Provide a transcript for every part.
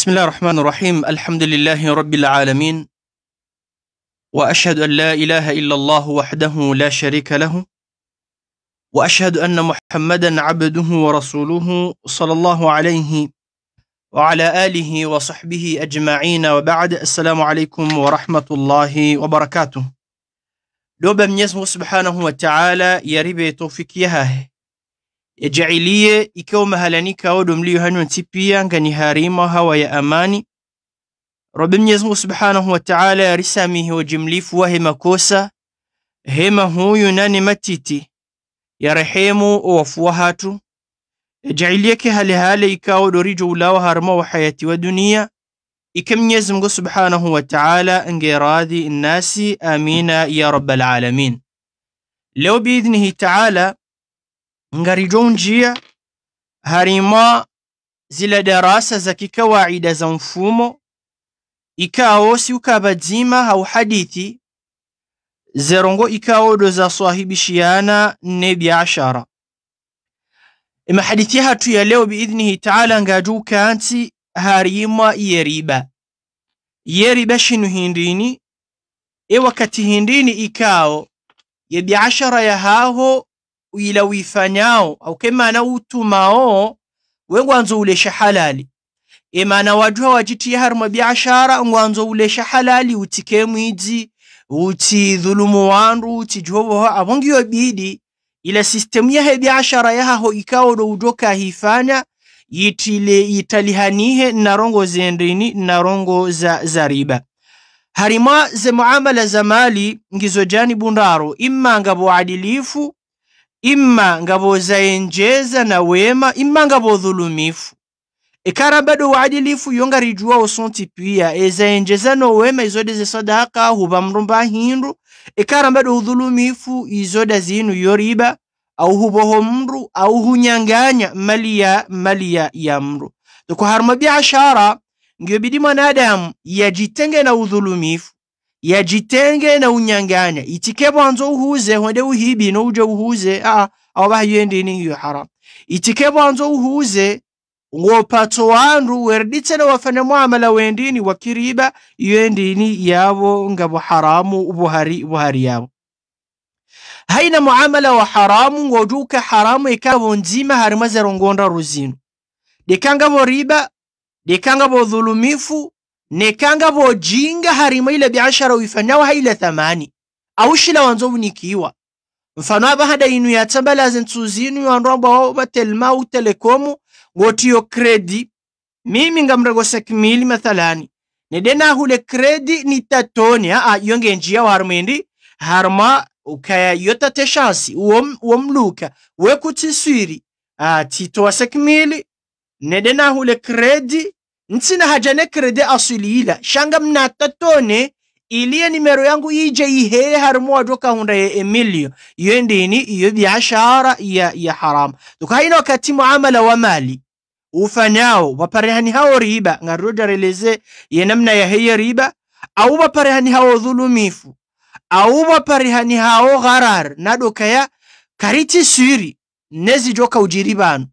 بسم الله الرحمن الرحيم الحمد لله رب العالمين واشهد ان لا اله الا الله وحده لا شريك له واشهد ان محمدا عبده ورسوله صلى الله عليه وعلى اله وصحبه اجمعين وبعد السلام عليكم ورحمه الله وبركاته لو يسمو سبحانه وتعالى يا توفيك توفيق يهاه yajaalie ikiwa umehalalika au domli yohani ntipia ngani harima hawa ya amani Rabi mnyezmu Subhanahu wa Ta'ala ya risamihi wa jimlifu wa hema kosa. Hema huyu nani matiti ya rehemu o wafua hatu yajaaliyeke hali hale ikawa dorijo ulawa harma wa hayati wa dunia ike mnyezmu Subhanahu wa Ta'ala ngeradhi nasi amina ya rabbal alamin leo biidhnihi ta'ala ngarijo njia harima zila darasa za kikawaida za mfumo ikao si ukabadzima hau hadithi zerongo ikao do za shiana ne biashara ima hadithi hatu ya leo biidhnihi taala ngaju kanti harima yeriba yeriba shinu hindini e wakati hindini ikao ya biashara ya haho ila uifanyao au kema na utumao we ngwanzo ulesha halali emana wajua wajitia harma biashara ngwanzo ulesha halali utike mwizi uti dhulumu wandu uti jobo abongiyo bidi ila sistemu yahe biashara yahaho ikawo do udoka hifanya yitile yitalihanihe narongo zendrini narongo za, za riba harima ze muamala za mali ngizo jani bundaro imma ngabo adilifu imma nga enjeza na wema imma nga bodhulumifu ikara bado waadilifu yonga rijuwa sonti pia e, enjeza no wema izode ze sadaka huba mrumba hindu ikara udhulumifu izoda zinu yoriba au huboho mru au hunyanganya mali ya mali ya mru kwa harma biashara ngiyobidi mwanadamu yajitenge na udhulumifu ya jitenge na unyang'anya itike bwanzo uhuze hwende uhibi no uje uhuze a ah, aba awabaha ni yu haram itike bwanzo uhuze ngo pato wandu werditse na wafana muamala wendini wakiriba yendini yabo ngabo haramu ubuhari ubuhari yabo haina muamala wa haramu ngojuka haramu ikabo nzima harimaze rongonda ruzino dekanga bo riba dekanga bo dhulumifu nekanga vojinga harima ile biashara uifanawa ile thamani aushila wanzo unikiwa mfano aba hada inu ya tamba lazin tuzinu ya ndwamba wao batelma u telekomu ngotiyo kredi mimi ngamrego sekmili mathalani nedena hule kredi nitatoni a yonge njia wa warmindi harma ukaya yota te shansi uom uomluka wekutiswiri a tito titoa sekmili nedena hule kredi ntsina hajane krede kredi asiliila shanga mnata tone iliye nimero yangu ije iheye harumu wadoka hunda ya emilio iyo ndini iyo biashara ya, ya haramu tukaina wakati muamala wa mali ufanao waparehani hao riba releze ya namna ya heye riba au waparehani hao dhulumifu au waparehani hao gharar nadokaya kariti siri nti ujiribano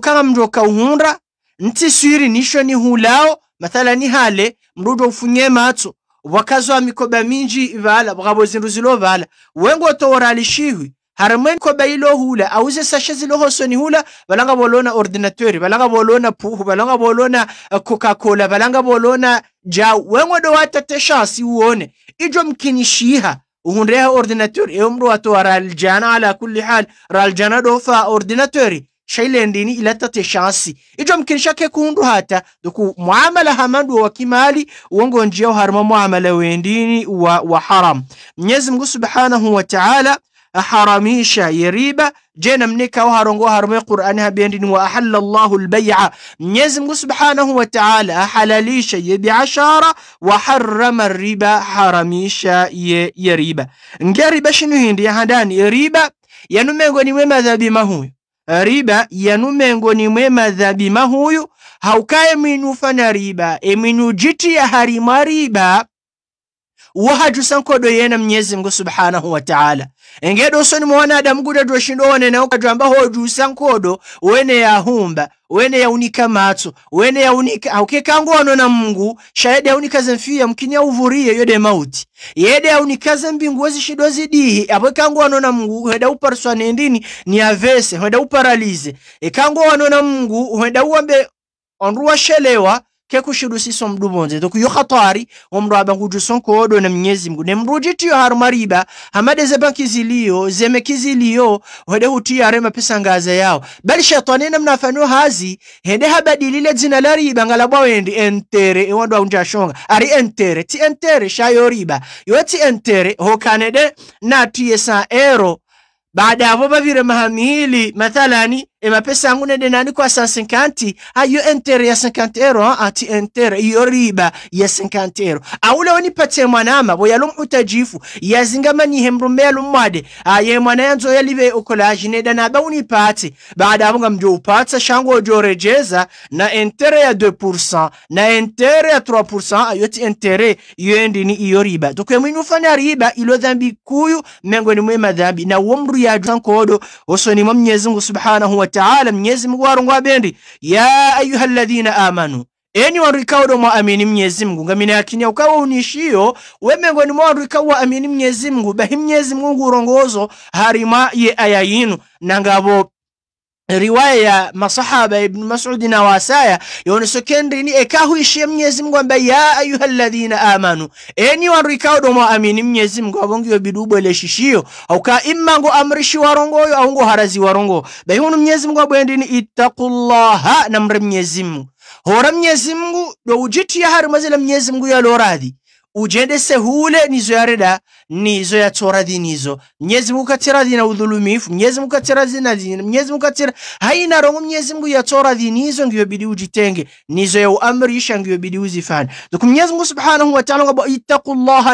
kama mjoka uhunda nti swiri nisho ni hulao mathala ni hale mrudo ufunye matso wakazo wa mikoba minji ivala bwabo zindu zilovala wengo toora alishihwi harimwe mikoba ilo hula auze sashe zilo hoso ni hula balanga bolona ordinatori balanga bolona puhu balanga bolona eh, coca cola balanga bolona jau wengo do watate shansi uone ijo mkinishiha uhunreha ordinateur eyo mru watoa raljana ala kulli hal raljana dofa ordinatori shailendini ilatate shansi ijo mkinisha ke kundu hata duku muamala hamandu wa kimali uongo njia harma muamala wendini wa, wa haram Mwenyezi Mungu Subhanahu wa Ta'ala aharamisha yeriba jena mnika wa harongo harme Qur'ani habendini wa ahalla Allahu al-bay'a Mwenyezi Subhanahu wa Ta'ala ahalalisha ye biashara wa harrama riba haramisha ye yeriba ngeriba shinu hindi ya handani riba yanumengo ni wema madhabi mahuyo riba yanumengo mwema dhabi mahuyu haukae minufa fana riba eminu jiti ya harima riba wahaju sankodo yena mnyezi mngu subhanahu wa ta'ala engedo soni mwana adamu guda dwashindo wanene okajwa mbaho juu do wene ya humba wene yaunika matso wene yaunika aukekangwa wano na Mungu shayede yaunikaze mfiya mkini auvurie yode mauti yede zembingu mbingu shidozi dihi apwekangwa wano na Mungu hweda uparuswa nendini ni avese hweda uparalize ekangwa wano na Mungu hweda uambe onruwa shelewa kekushidu si somdubonze to yo khatari omro aba kuju sonko odo na mnyezi mgu nemruji tiyo haru mariba hamade zeba kizilio zeme kizilio hede hutia arema pesa ngaze yao bali shetani na mnafanu hazi hede habadilile jina la riba ngalabwa wendi entere wando unja shonga ari entere ti entere shayo riba yo ti entere ho kanede na tiesa ero baada ya yavo bavire mahamihili mathalani emapesa yangu nedenani kwa sa sinkanti ayo entere ya sinkanti ero ati entere iyo riba ya 50 euro aula wonipatie mwanama yalum utajifu ya zingama ni yazingamanyihe mrume lumwade aye mwana ya ya nzo live yanzo yalive ukolaji nedanaba unipate baada mjo upata shango ojo rejeza na entere ya 2% na entere ya 3% ayo ti entere iyo endini iyo riba dokwemwinufanya riba ilo dhambi kuyu mengoni mwema madhambi na uomru ya adusan kodo oso ni Mwenyezi Mungu Subhanahu wa Ta'ala Mwenyezi Mungu warungu bendi ya ayyuhalladhina amanu eni wandu ikawodo mwa amini mnyezi mngu ngamina yakinya ukawa unishiyo wemengoni mwa wandu ikawa amini mnyezi mngu bahi mnyezi mngu urongozo harima ye aya yinu nangabo riwaya ya masahaba Ibn Mas'ud na wasaya yonesokenrini ekahuishiye Mwenyezi Mungu ambaye ya ayuhalladhina amanu eni wandu domo amini Mwenyezi Mungu avongiyo bidubwele shishiyo auka imma ngo amrishi warongoyo au ngo harazi warongo baihunu Mwenyezi Mungu ni ittaqullaha namre Mwenyezi Mungu hora Mwenyezi Mungu do ujitiya harimazila Mwenyezi Mungu yaloradhi ujedese hule nizo ya reda nizo ya yatora dinizo mnyezi mungu katira dina udhulumifu mnyezi mungu katira dina dina mnyezi mungu katira haina rongo mnyezi mungu ya yatora dinizo ngiyo bidi ujitenge nizo ya uamrisha ngiyo bidi uzifani doko mnyezi mungu subhanahu wa ta'ala ngabo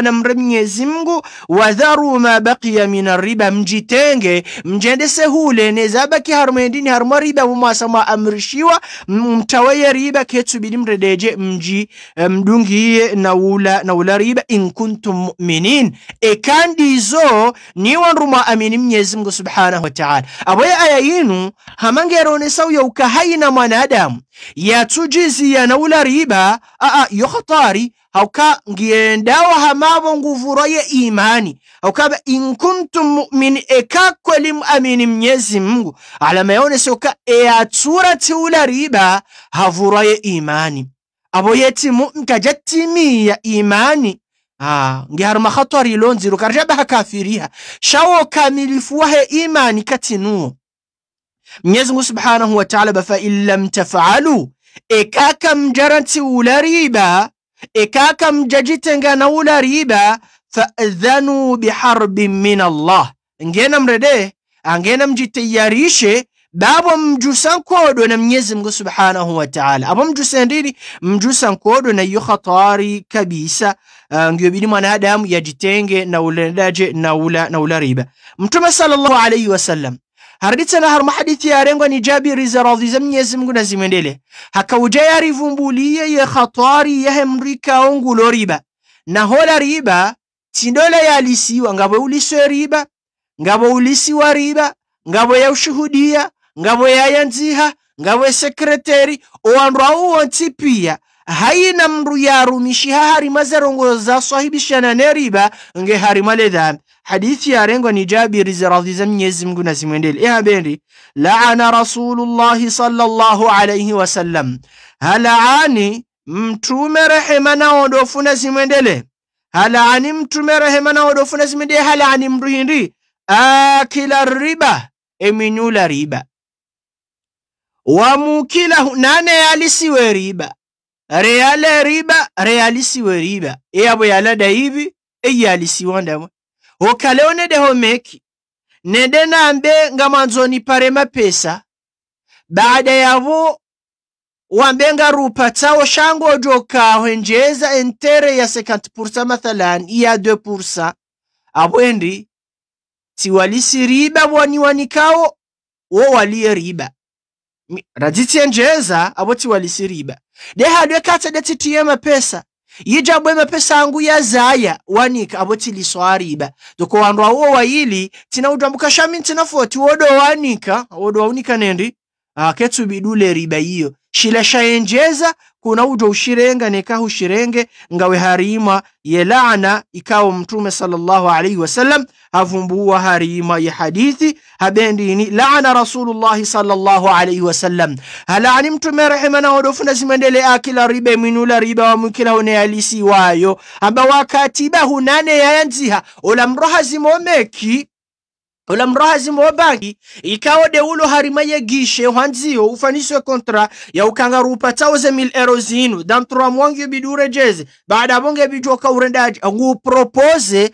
na mre mnyezi mungu wadharu ma baqiya min riba mjitenge mjedese hule nezabaki harumendini harumwa riba mumasa mwa amrishiwa mtawaye riba ketu bidi mredeje mji eh, mdungi na ula na ula riba in kuntum mu'minin e kandi zo ni wanruma amini mnyezi mungu subhanahu wataala aboya aya yinu hamangeronesawu yauka haina mwanadamu yatujiziya naula riba aa yo khatari hauka ngiyendawa hamavo nguvuro ye imani hauka ba in kuntum mu'min mu'mini e ekakweli muamini mnyezi mungu alama yaonesoka eyatura tiula riba havuro ye imani abo yetimu nkajatimiya imani Ah, ngiharuma khatwari ilonzi rukarja bahakafiriha shawo kamilifu wahe imani katinu Mwenyezi Mungu Subhanahu wa Ta'ala bafa illam tafaalu ekaka mjaranti ulariba ekaka mjajitenga na ulariba faadhanu biharbin min Allah ngena mrede angena ah, mjitayarishe babo mjusa nkodwe na mwenyezi mungu subhanahu wa Ta'ala apo mjusa ndini mjusa nkodwe na yu khatari kabisa uh, ngiyo bidi mwanadamu yajitenge na uladaje na ula, na ula riba mtume sallallahu alaihi wasallam hariditsana harimo hadithi yarengwa ni jabiri za radhi za mwenyezi mungu nazimwendele hakauja yarivumbuliye ya khatari ya hemrika mrikao lo riba na hola riba tindola ya yalisiwa ngabo uliswe riba ngabo ulisiwa riba ngabo ushuhudia ngavo yaya njiha ngavo sekreteri owandu awuwo ntsipia haina mndu yarumishi hahari mazarongoza swahibishana neriba nge hari maledhambi hadithi ya rengo ni jabiri za mnyezi mngu na zimwendele ihabendi laana rasulullahi sallallahu alaihi wasallam halaani mtume rehema naondofu na zimwendele halaani mtume rehema naondofu na zimwendele halaani mndu hindi akila riba eminyula riba wamukila nane yalisiwe riba reale riba reyalisiwe riba eyabo da ibi eyalisiwandamwe okaleo nedeho meki nede nambe nga manzoni pare mapesa baada yavo wambenga rupatsawo shango jokaho enjeza entere ya 50% mathalan ya 2% abwendi tiwalisi riba waniwanikawo wo walie riba raditsenjeza aboti walisiriba dehadwe katsa datitiye mapesa yijabwe mapesa angu yazaya wanika aboti liswariba doko wandu wa wayili tina utambuka shami tina foti wodo wanika wodo waunika nendi akhethu ah, bidule riba iyo shilashayenjeza kuna uto ushirenga nekahu ushirenge ngawe harima ye laana ikawo mtume sallallahu alaihi wasallam havumbuwa harima ye hadithi habendini laana rasulullah sallallahu alaihi wasallam halaani mtume rehema na odofuna zimendele akila riba minula riba wamwikila alisi wayo amba wakatiba hunane yayanziha ola mroha zimomeki ola mrohazimu wa bangi de ulo harima ye gishe hwanziyo ufaniswe kontra ya ukanga ukangarupa tauze mil ero zinu damtura mwangyo bidure jeze baada bonge bijoka urendaji ngu propose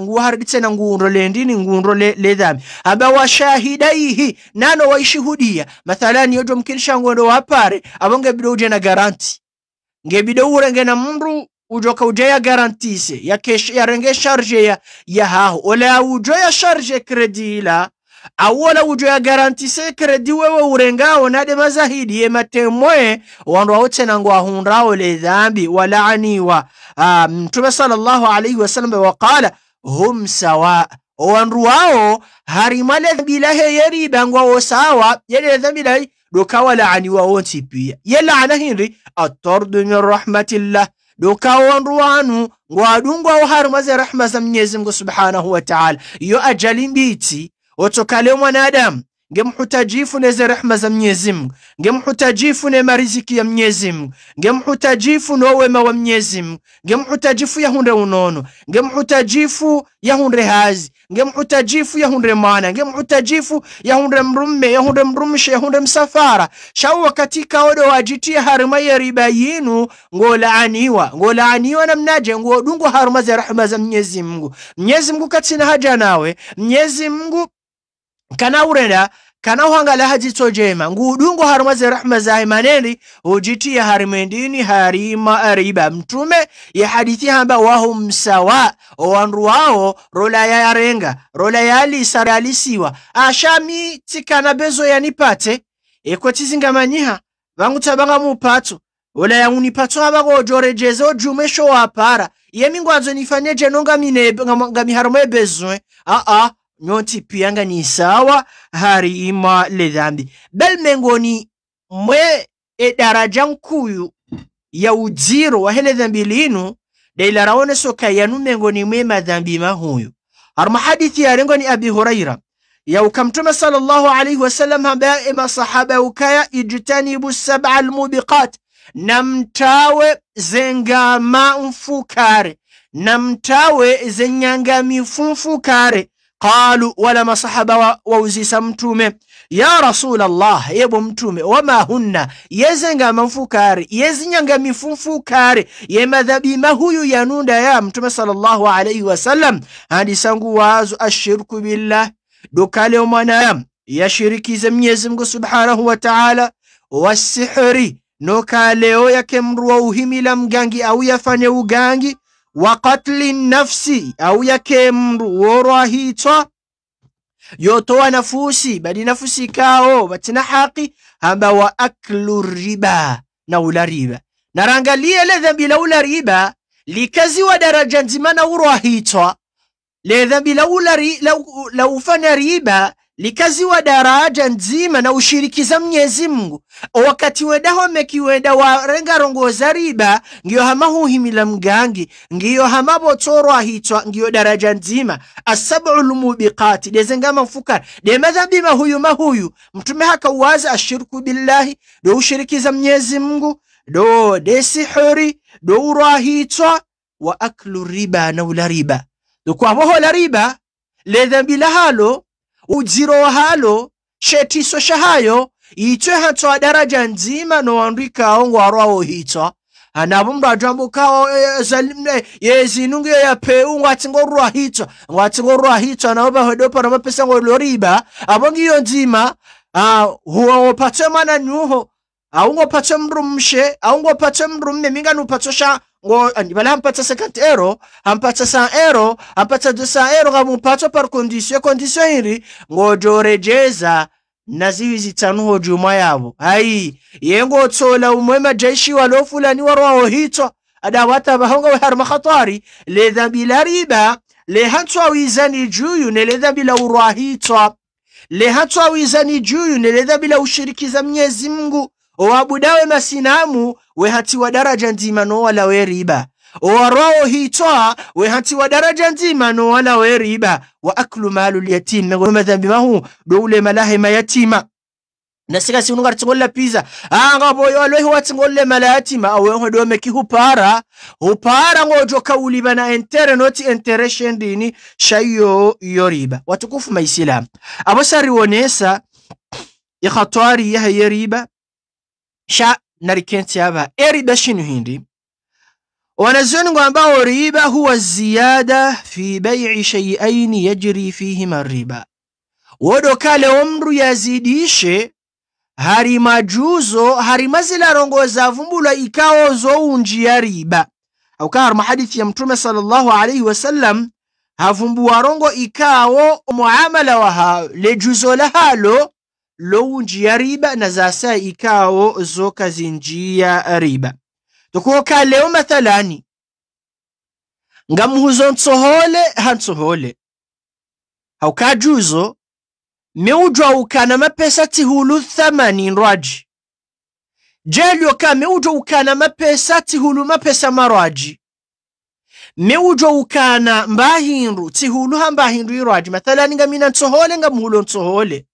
ngu hariditse na ngu unrole ndini ngu unrole ledhami Haba wa shahida hii. nano wa waishuhudia mathalani yojo mkilisha ngondo wapare abonge uje na garanti ngebide urenge na mru ujoka uje ya garantise ya kesh ya renge charge ya ya haho ola ujo ya charge kredi ila awola ujo ya garantise kredi wewe urengao nade mazahidi ye matemwe wandu ote nangu ahundao le dhambi wala aniwa mtume um, sallallahu alayhi wasallam waqala hum sawa wandu harimale dhambi lahe yeri bangwa osawa yele dhambi lahe doka walaaniwa wonti pia yela ana atordu min rahmatillah dokawo wandu wanu ngwadungwa uhari mwaze rahma za Mwenyezi Mungu Subhanahu wa Ta'ala, iyo ajali mbiti otokale mwanadamu ngemhutajifune neze rehma za Mwenyezi Mungu, ne mariziki ya Mwenyezi Mungu, ngemhutajifu no wema wa Mwenyezi Mungu, ngemhutajifu yahunde unono, ngemhutajifu yahunde hazi, ngemhutajifu yahunde mwana, ngemhutajifu yahunde mrumme, ya yahunde mrumshe, ya yahunde msafara shawa katika odo wajitia harma ya riba yinu ngolaaniwa ngolaaniwa ngo dungu harma za rehma za Mwenyezi Mungu. Mwenyezi Mungu katina haja nawe, Mwenyezi Mungu kanaurenda kana uhangala hadziso jema ngudungo haruma ze rahma zahe maneni ujitiya harimendini harima ariba mtume ya hadithi hamba wahu msawa owandu wao rola ya yarenga rola ya yalisa yalisiwa ashami tikana bezo ya nipate ekwa yanipate ekwe tizingamanyiha vangutabanga mupato ola yaunipatso avakoojorejeze ojumesho wapara ye mingwadzo nifanyeje nonga miharuma ebezwe aa nyoti pianga ni sawa hari ima le dhambi bel mengoni mwe e daraja nkuyu ya ujiro wa hele dhambi linu dailarawone soka yanu mengoni mwe madhambi mahuyu harma hadithi ni abi huraira ya ukamtume sallallahu alaihi wasallam hambaya ima sahaba ukaya ijtanibu sab'a almubiqat namtawe zengama mfukare na namtawe zenyangamifu mfukare qalu wala masahaba wauzisa wa mtume ya rasulallah yebo mtume wama hunna yezengama mfukari yezinyanga mifu mfukari yemadhabima huyu yanunda ya mtume sallallahu alaihi wasallam handisangu wazo ashirku billah dokale omwanaya yashirikize mnyezi mngu subhanahu wataala wasihri nokaleo yakemruwa uhimila mgangi au yafane ugangi wa qatli nafsi au yake mndu worwahitswa yotowa nafusi badi nafusi kao batina haqi hamba wa aklu riba na ula riba narangalie le dhambi la ula riba likaziwa daraja nzima na urwahitswa le dhambi la, la ufanya riba likaziwa daraja nzima na ushirikiza mnyezi mngu wakati weda homekiweda warenga rongoza zariba ngiyo hama huhimila mgangi ngiyo hama botorwa hitwa ngiyo daraja nzima asabu lmubiqati dezenga mafukara de madhambi huyu mahuyu mtume haka hakauwaza ashiriku billahi do ushirikiza mnyezi mngu do desihuri do urwa hitwa wa aklu riba na ula riba do kwa moho la riba le dhambila halo ujiro wa halo shetiso hayo itswe hantso daraja nzima no noandikawo ngwarwawo hitswa anavo mndu atwambukawo zalimne yezinungiyo yapeu ngwatsingorwa hitswa ngwatsingorwa hitswa navo vahedopa na mapesa e, e, e, loriba avo ngiyo nzima huwawopatswe mwana nyuho aungopatswe mndu mshe aungopatswe mndu mme minga nupatswe sha ngo bala ampatsa 50 euro ampatsa 100 euro ampatsa 200 euro kamumpatso par condition condition iri ngojorejeza naziwi zitsanuho juma yavo hayi tsola umwe majeshi walofulani warwaho hitwa adawata ngo wehar makhatari le dhambi la riba le hatswa wizani juyu ne le dhambi la urwahitwa le hatswa wizani juyu ne le dhambi la ushirikiza mnyezi mngu owabudawe masinamu wehatiwa daraja ndima nzima we riba owarwawo hiitoa wehatiwa daraja ndima nzima we riba wa aklu malu lyatim megoma dhambi mahu doulema lahema yatima nasika sinugar tingolla pisa anga ah, boyo alohi watingolle malatima aweho dome ki hupara hupara ngojo kauliba na entere noti entere shendini shayo yoriba watukufu maisilamu abosari wonesa ikhatwari yaha yeriba sha nalikentyaba eri bashinu hindi wanazuoni ambao riba huwa ziyada fi bai'i shay'aini yajri fihima riba kale omru yazidishe hari majuzo hari mazilarongoza vumbulwa ikawo unji ya riba aukahari hadithi ya mtume sallallahu alaihi wasallam rongo ikawo muamala waha lejuzo lahalo ya riba na zasa ikawo zoka ya riba tokuoka leo mathalani ngamuhuzo ntsohole hantsohole haukajuzo meujwa ukana mapesa tihulu thamani nrwaji jelyoka meujwa ukana mapesa tihulu mapesa marwaji meujwa ukana mbahinru tihulu ha irwaji mathalani ngamina ntsohole ngamuhulo ntsohole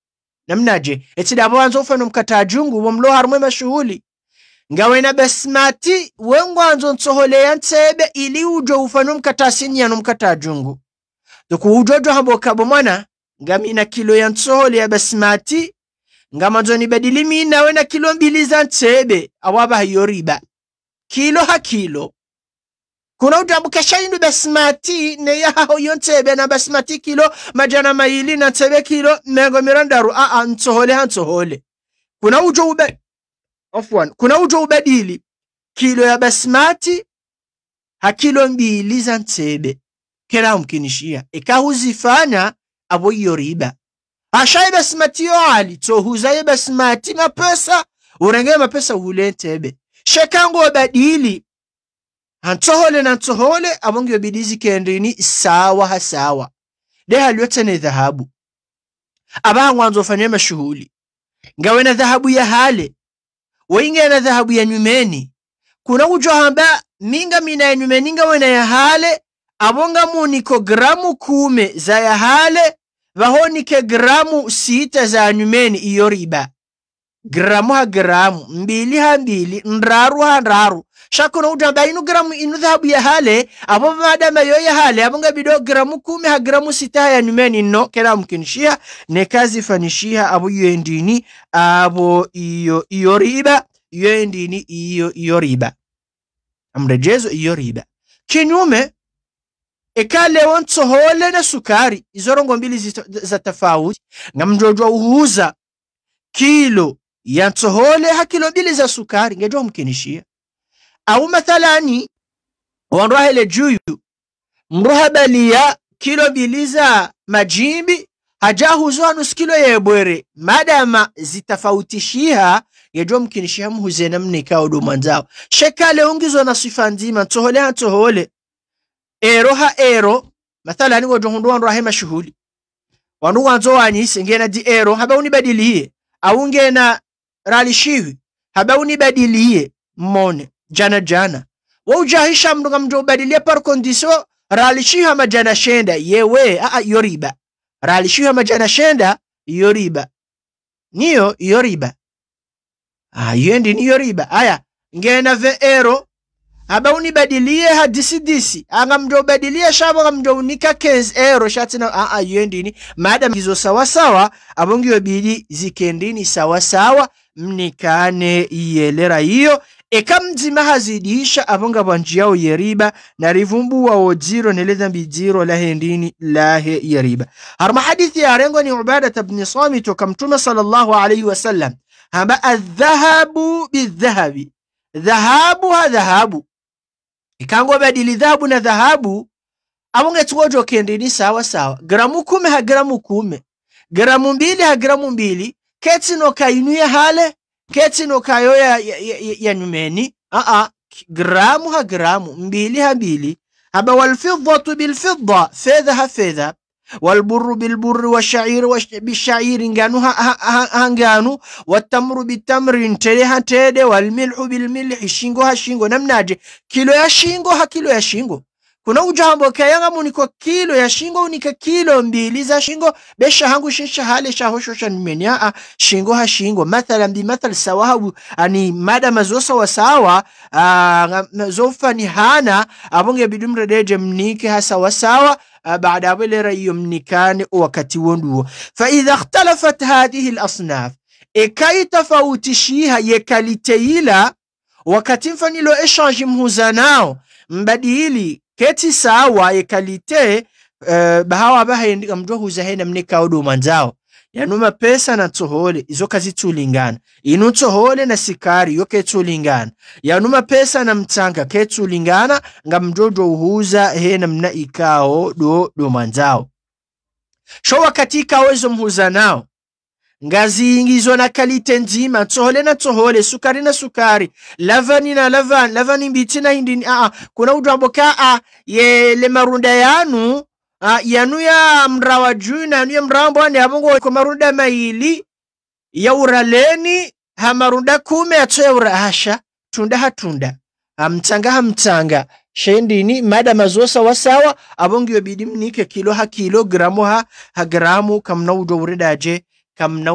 namnaje etida abwanza ufano mkata ajungu womlo harumwe mashuhuli ngawena na basmati wengwanzo ya ntsebe ili ujo ufano mkata sinyano mkata ajungu ujo ujojo habo kabo mwana ngamina kilo ya nsohole ya basmati ngamanzo nibadili minawe na kilo mbili za ntsebe awaba hiyo riba kilo ha kilo kuna kunaudambu keshaindu basimati ne yahaho iyo nsebe na basimati kilo majana maili na tebe kilo nengomera ndaru aa ntohole ha ntohole kuna ujo ube afwan kuna ujo ubadili kilo ya basimati ha kilo mbili za ntebe kera umkinishia ikahuzifana abo iyo riba ashaye basimati yo ali tohuzaye basimati na pesa urenge mapesa uhule ntebe shekango badili na ntsohole amongi yobidizi kendini sawa ha sawa deha lyotene dhahabu avang'wanza ofanye mashuhuli ngawe na dhahabu ya hale wainge na dhahabu ya nyumeni kuna ujo hamba minga mina ya nyumeni ngawe na ya hale avonga muniko gramu kume za ya hale vahonike gramu sita za nyumeni iyo riba gramu ha gramu mbili ha mbili ndaru ha ndaru shakuna utamba inu gramu inu dhahabu ya hale abo madama yo ya hale aponga bido gramu kumi ha gramu sita ya numeni no kena mkinishia ne kazi fanishia abo yu endini abo iyo iyo riba yu endini iyo iyo riba amrejezo iyo riba kinyume ekale wontsohole na sukari izorongo mbili za nga mjojwa uhuza kilo yantsohole hakilo bili za sukari ngejo mkinishia au mathalani wanrahele juyu mrohabalia kilo bili za majimbi hajahuzwa nusu kilo yebwere madama zitafautishiha yejo mkinishia mhuzena mnika do mwanzao shekale ungizwa na sifa nzima ntohole hantohole ero ha ero mathalani wejo hundu wanrahe mashuhuli wanu wanzo wanyise ngena di ero haba unibadilie au ngena ralishiwi haba unibadiliye mone jana jana wa waujahisha mndu ngamja ubadilie par kondiso condition hama jana shenda yewe a a yoriba hama jana shenda yoriba niyo yoriba ah yendi ni yoriba aya ngena ve ero aba unibadilie hadisi disi angamja ah, ubadilie shaba ngamja unika kenz ero shatina aa yendi ni maadamu hizo sawa sawa abongi bidi zikendini sawa sawa mnikane yelera iyo eka mzima hazidisha avonga bwanji yao yeriba na rivumbu rivumbuwawo dziro neledhambi dziro lahe ndini lahe yeriba harma hadithi ya rengo ni ubada tabni sami toka mtume sallallahu alayhi wa sallam hamba adhahabu bidhahabi dhahabu ha dhahabu ikango badili dhahabu na dhahabu avonge tuwojo kendini sawa sawa gramu kume ha gramu kume gramu mbili ha gramu mbili ketino ya hale ketino kayoya yanumeni ya, ya, ya aa gramu ha gramu mbili ha mbili haba walfiddatu bilfidda fedha ha fedha walburru bilburri washairu bishairi nganu ha, ha, ha, ha nganu watamru bitamri ntele ha tede walmilhu bilmilhi shingo ha shingo namnaje kilo ya shingo ha kilo ya shingo kuna ujambo ujamboke yang'amunika kilo ya shingo unika kilo mbili za shingo besha hangu shisha hale sha hosho sha nimenya a shingo ha shingo mathala mbi mathal sawahu ani mada mazosa wa sawa zofa ni hana abonge bidumra deje mnike hasa wa sawa baada wele rayo mnikane wakati wonduo fa idha akhtalafat hadihi al-asnaf ekaitafautishiha yekaliteila wakati mfanilo eshange mhuzanao mbadili keti sawa yekalite uh, eh, bahawa huza hena wahuzahenda mnekaodo manzao yanuma pesa na tuhole izo tulingana inu tuhole na sikari yo ketsulingana yanuma pesa na ke tulingana nga mdodo uhuza hena mna ikao do do manzao sho wakati ikao mhuza nao ngazi ingizwa na kalite nzima, tsohole na tsohole, sukari na sukari, lavani na lavani, lavani mbiti na indini. Aa, kuna utwambo ye le marunda yanu a, yanu ya mrawa juu na yanu ya mrawa mbwani abongo kwa marunda maili ya uraleni ha marunda kume ato ya urahasha tunda hatunda hamtanga hamtanga shendini mada mazosa wasawa abongiwe wabidi mnike kilo ha kilo gramu ha ha gramu kamna ureda aje kamna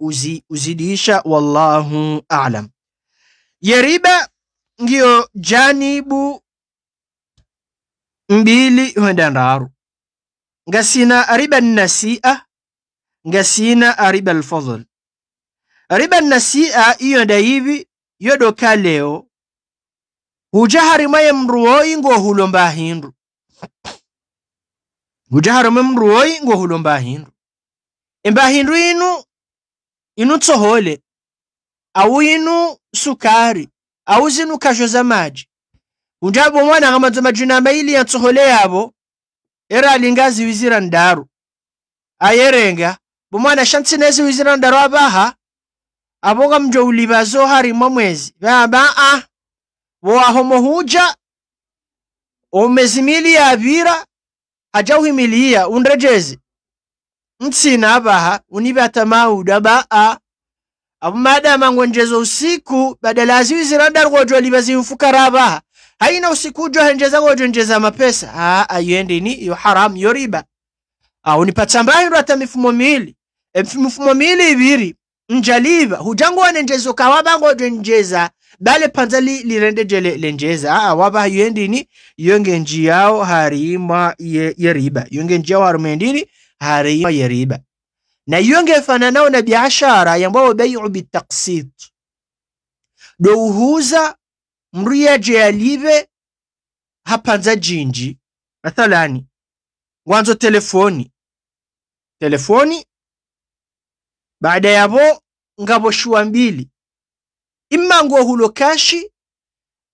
uzi, uzidisha wallahu a'lam. Ye riba ngiyo janibu mbili hwenda ndaru ngasina ariba nasia ngasina ariba alfadl riba nasia iyo nda yivi yodoka leo hujaharimwaye mndu woyi ngo hulomba hindu hujaharimwe mndu woyi ngo hulomba hindu embahindu inu inu tsohole au inu sukari au zinu kasho za maji unjabo mwana kama zoma majina ili ya tsohole yabo era alingazi wizira ndaru ayerenga bomwana nezi wizira ndaru abaha aboga mjo ulibazo hari mwa mwezi baba a woahomo huja omezimili ya abira hajauhimilia undrejezi ntsina abaha unipata uda baa abu maadama ngonjezo usiku badala aziwizira libazi libazimfukara abaha haina usiku ujo hanjeza gojo njeza mapesa aa ni yo haram yo riba aunipatsa mbahindo ata mifumo mili e, mifumo mili ibiri njaliba njaliva hujanguwane njezo kawabangojo njeza bale panza lirendejele lenjeza aa waba ni yonge njiyao harima ye, ye riba yonge njiyao harumendini ya riba, na iyo nao na biashara yambwawo baiu bitaksit douhuza mndu yeje yalive hapanza jinji mathalani ngwanzo telefoni telefoni baada ngabo shua mbili imma hulo kashi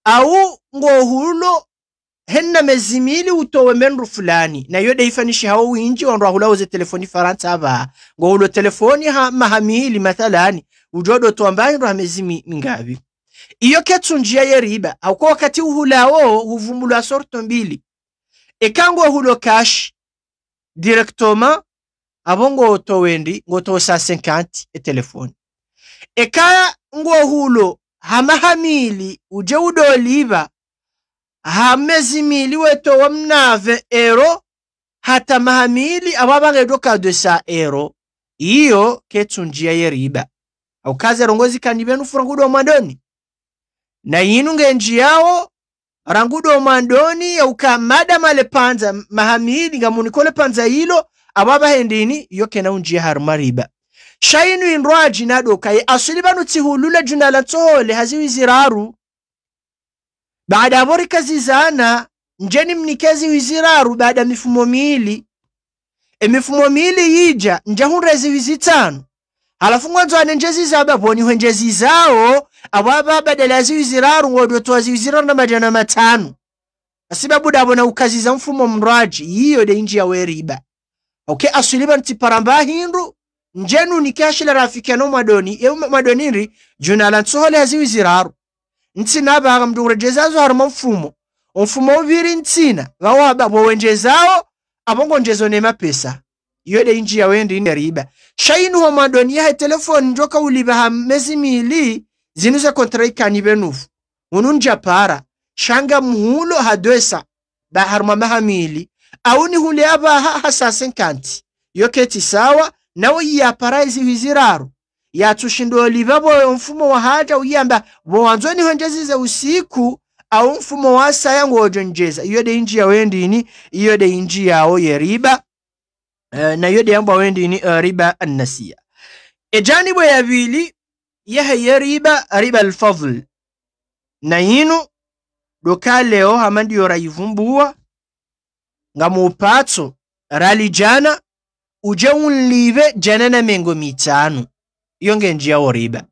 au ngohulo henna mezimili utowe menru fulani na nayo deifanishi hawo winji wandu ahulawoze telefoni faransa aba ngo ulo telefoni ha mahamili mathalani ujodo tuambayi ndo hamezimi mingabi iyo ketu njia ketsunjia riba au kwa wakati uhulawo huvumbulwa asorto mbili ekango hulo cash direktoma abongo otowendi ngoto senkanti 50 e telefoni ekaya ngo hulo hamahamili uje udo liba hamezi mili weto wa mnave ero hata mahamili awavangedo kado sa ero iyo ketu ketunjia yeriba au kazi arongozi kanibenu furangudo mandoni na yinu njiao rangudo mandoni mwandoni yauka madamale panza mahamili nga ngamunikole panza hendini iyo kena unjia harumariba shainu inrwaji nadokaye kaya vanu tsihulula juna la tsohole haziwiziraru baada ya vori kazi zana njeni mnikazi wiziraru baada mifumo miili e mifumo miili ija yija njahunrezi wizitano halafu ng'onzo nje zizaba poni hwenjezi zawo awaba badala ya ziwiziraru ngodotoa ziwiziraru na majana matano asibabu ukazi za mfumo mraji yiyo de inji ya weriba ok asuliba ntiparamba hindu njenu nikashila rafikiano madoni eu mwadoniri juna la nsohole aziwiziraru ntsina paka mndikulejezazo harimo mfumu umfumu wauviri ntsina vawaba wawenjezawo apongonjeza onema pesa yode inji yawe riba shainu homo adoni he telefoni njoka uliba ha mezi mili zinu za kontraikani benufu unu njapara shanga mhulo hadwesa baharuma maha au ni hule ha abaha hasasenkanti yoketi sawa nawo iyapara izihu iziraru yatsushindwa olivavoya mfumo wa hata uyamba ni wowanzoni za usiku au mfumo wa saya njeza iyo de inji yawo endini iyo de inji o yeriba uh, eh, na iyo de yambo awendini uh, eh, riba annasiya ejanibwe yabili yehe yeriba riba alfadl na yinu doka leo hama ndiyo rayivumbuwa nga mupato rali jana uje unlive jana na mengo mitanu iyo ngenji yao riba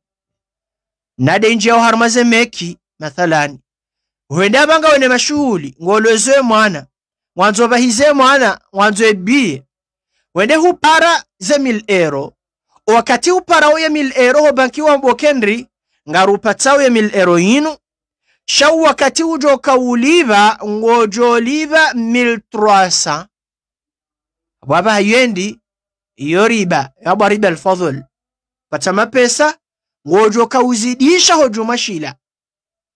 nade inji yao harmaze meki mathalan huenda banga wene mashughuli ngolwezwe mwana mwanzo bahize mwana mwanzo ebiye wende hupara ze mil ero wakati upara uye mil ero bokendri ngarupa ngarupatsawo ye mil ero yinu shau wakati ujoka uliva ngojoliva mil troasa baba yendi yoriba riba yabwa riba alfadhul pata mapesa ngojo kauzidisha hojo mashila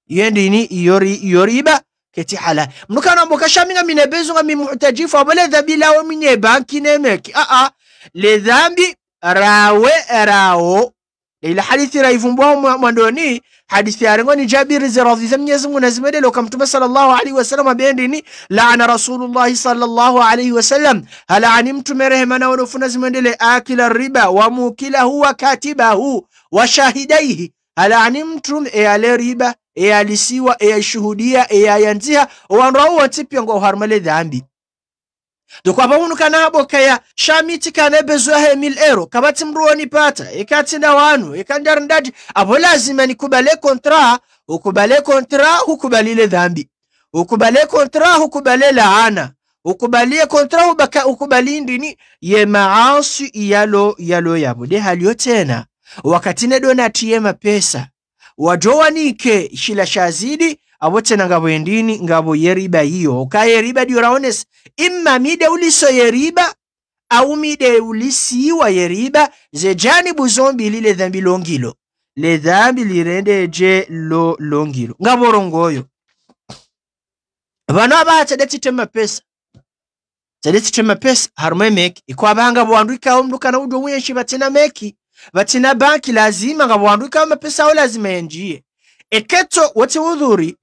iyo ndini iyo riba keti halal mndu kanamboka shaminga minebezunga mimuhtajifu abo ledhambi lawo minye banki nemeki le ledhambi rawe rawo ila hadithi inaivumbua mwandoni hadithi yarengoni jabiri ziradhiza mwenyezi mungu nazimedele ukamtume sallallahu alaihi wasallam ni laana rasulullahi sallallahu alaihi wasallam halaani mtume rehema na onofuna le akila riba wa mukilahu wa katibahu wa shahidaihi halaani mtu eale riba eyalisiwa eyashuhudia e yanziha wanrawu watipi yungo oharumale dhambi dokwapamunu kanabokheya shamiti kanebezwaha emil kamati mruoni pata ikatina wanu ikandari ndati apo lazima nikubale kontra ukubale kontra hukubalile dhambi ukubale kontra hukubale laana ukubalie kontra ubaka ukubali ndini ye maasi yalo yalo yabo de haliyo tena wakatine donati ye mapesa wajowanike shila shazidi na ngabo endini ngabo yeriba hiyo ka yeriba okayeriba raones imma mide uliso yeriba au mide ulisi wa yeriba ze zejanibu zombili le dhambi longilo le dhambi je lo longilo ngabo ngavorongoyo vano deti tema pesa tema pesa harumwe meki. harumo emeki ikwavanga voandwikawo mdukana udwo wenshi vatsina meki vatsina banki lazima nga voandwikawo umapesa ao lazima yanjiye Eketo wate udhuri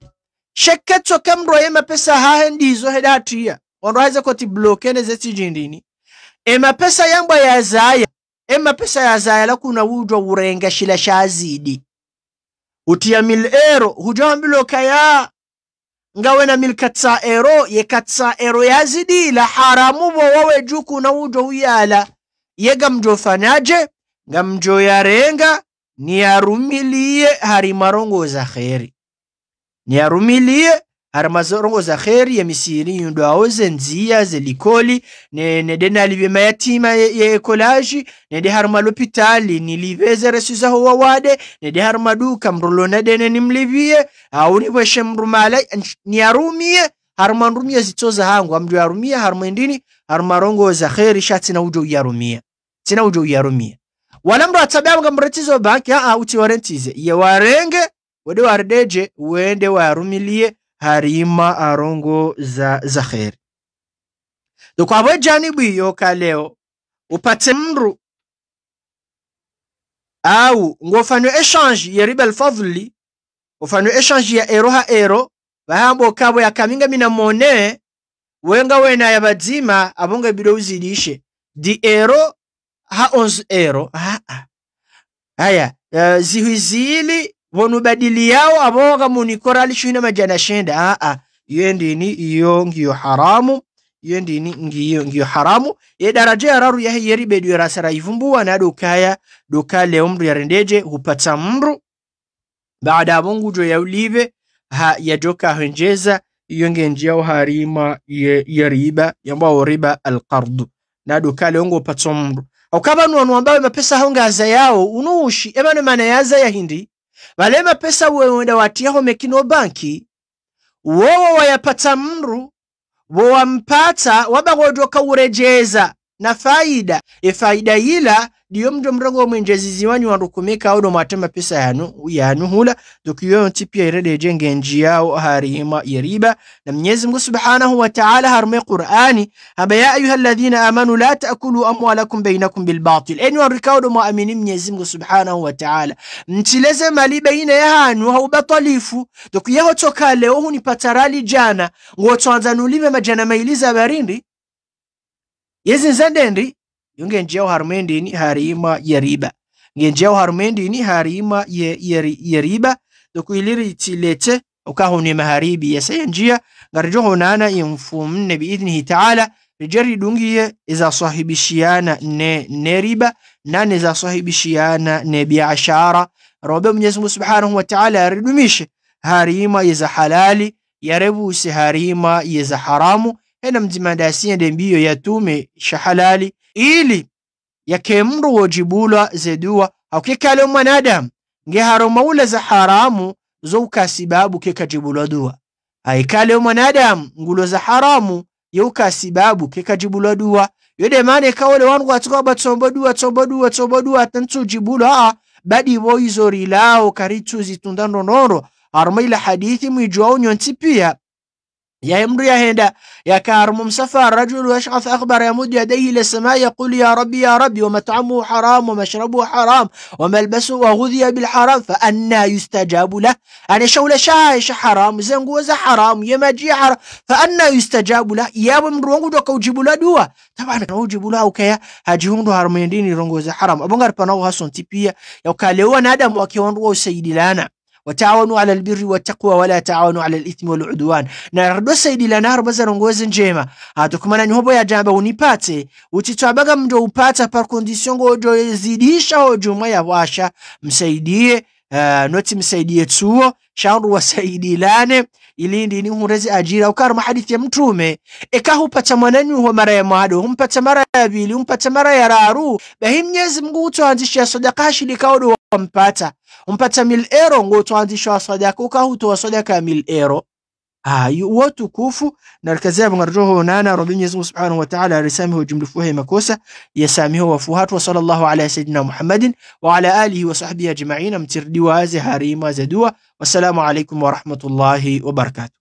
shekkettso kemro yemapesa ha hendizo hedatiya ondo haize koti blokene zetijindini emapesa yambwa e ya zaya la kuna ujwa urenga shila shazidi utiya mil ero Hujwa hujambiloka ya ngawe na katsa ero Ye katsa ero ya zidi. La haramu wa wawe juku na wudwa huyala yegamjo fanaje ngamjo yarenga niyarumiliye harimarongo za kheri niyarumilie hari mazorongo za kheri ya misiri yundu aoze nzia zelikoli nede nalive mayatima ya ekolaji nede hari malopitali niliveze resu za huwa wade nede hari mrulo mrulona dene nimlivie au niweshe mrumala niarumie haruma nrumia zitsoza hangu amdu yarumia haruma indini haruma rongo za kheri sha tsina ujo yarumia tina ujo yarumia wala atabia mga ngamretizo banki haa uti warentize ye warenge wode waredeje wende warumilie harima arongo za, za kheri janibu iyo kaleo upate mru au echange exchange yeriba lfadhli ufanywe echange ya ero ha ero vahambo kabo kaminga mina mone wenga wena ya badzima abonga bido uzidishe di ero ha 11 ero ha, ha. haya uh, eh, zihwizili yao avonga munikora majana shenda aa iyo ndini iyo ngiyo haramu iyo ndini ngiyo ngiyo haramu ye daraja raru yahe yeri bedu ya yarasara ivumbuwa na duka le umru ya rendeje hupata mru baada mungu jo ya ulive ha ya yajoka honjeza iyo ngenjiyao harima ye, ya riba yambao riba alqardu na duka le umru ngopata mru aukava nuanuambawe mapesa honga ngaza yao unuushi emano mana ya ya hindi vale mapesa wewenda watiyahome mekino banki wowo wayapata mndu wowampata wabang'ondoka urejeza na faida e faida yila diyo mdo mrogo mwenjezi ziwanyi wandukumika odo matema pesa yanu yanu hula dokiyonti pia irede jenge njiyao harima yariba na mnyezi mgu Subhanahu wa Ta'ala harume Qur'ani haba ya ayuha alladhina amanu la taakulu amwalakum bainakum bil batil eni warikao do muamini mnyezi mgu Subhanahu wa Ta'ala mtileze mali baina ya hanu au batalifu dokiyaho toka leo huni patarali jana ngotoanza anzanulive majana mailiza barindi yezinzadde ndi yo ngenjeyawo harumendi ini harima yeriba ngenjeyawo harumendi ini harima yeriba dokuiliritilete ukahoni maharibi yase yenjiya ngarijohonana imfumne biidhnihi taala rijeri dungiye sahibishiana ne, neriba nani na sahibishiana ne biashara robe mwenyezi mungu subhanahu taala aridumishe harima yeza halali yarebuse harima yeza haramu ena mdzimanda asiyende mbiyo yatume shahalali ili yakemru wojibulwa zeduwa akukekala mwanadamu ngeharo maula za haramu zo zoukasibabu kekajibulwa dua aikale mwanadamu ngulo za haramu ya yeukasibabu kekajibulwa dua yode yodemane kawole wangu atukaba tsombo dua tsombo dua tsombo dua jibula jibulwa badi woi zori lao karitu zitunda nonoro armaila hadithi mwijuwa unyo ntipia يا يمر يا هند يا كارم مصفى رجل يشعث أخبر يمد يديه إلى السماء يقول يا ربي يا ربي ومطعمه حرام ومشربه حرام وملبسه وغذي بالحرام فأنا يستجاب له يعني شول شايش حرام زنقوز حرام يمجي حرام فأنا يستجاب له يا بمرونغو دوك وجيب له دوا طبعا وجيب له هاجي هاجيون دو هرمين ديني رونغوز حرام أبونغار بانو هاسون تيبيا يوكاليوان آدم وكيوان رو سيدي لانا wataawanu ala albirri wattaqwa wala taawanu ala alithmi waludwan na rdosaidila naro bazarongoze njema atukumana nihobo yajamba unipate utitwabaga mndo upata par condition gojo zidisha hojuma yawasha msaidie uh, noti msaidie tuo shauru wasaidilane ilindi ni hurezi ajira ukara mahadithi ya mtume eka hupata mwanani huwa mara ya mwado humpata mara ya bili humpata mara ya raru bahi mnyezi mngu utoanzisha sadaka wampata umpatsa mil ero ngotwandishwa sadaka ukahutoa sadaka ya mil ero huo tukufu na likazia mngarjoho nana robi Mwenyezi Mungu Subhanahu wa Ta'ala alisamehe jumlifuhe makosa yasamehe wa fuhatu wa sallallahu ala sayyidina Muhammadin wa ala alihi wa sahbihi ajma'in mtirdiwa azi harima zadua wassalamu alaikum wa rahmatullahi wa barakatuh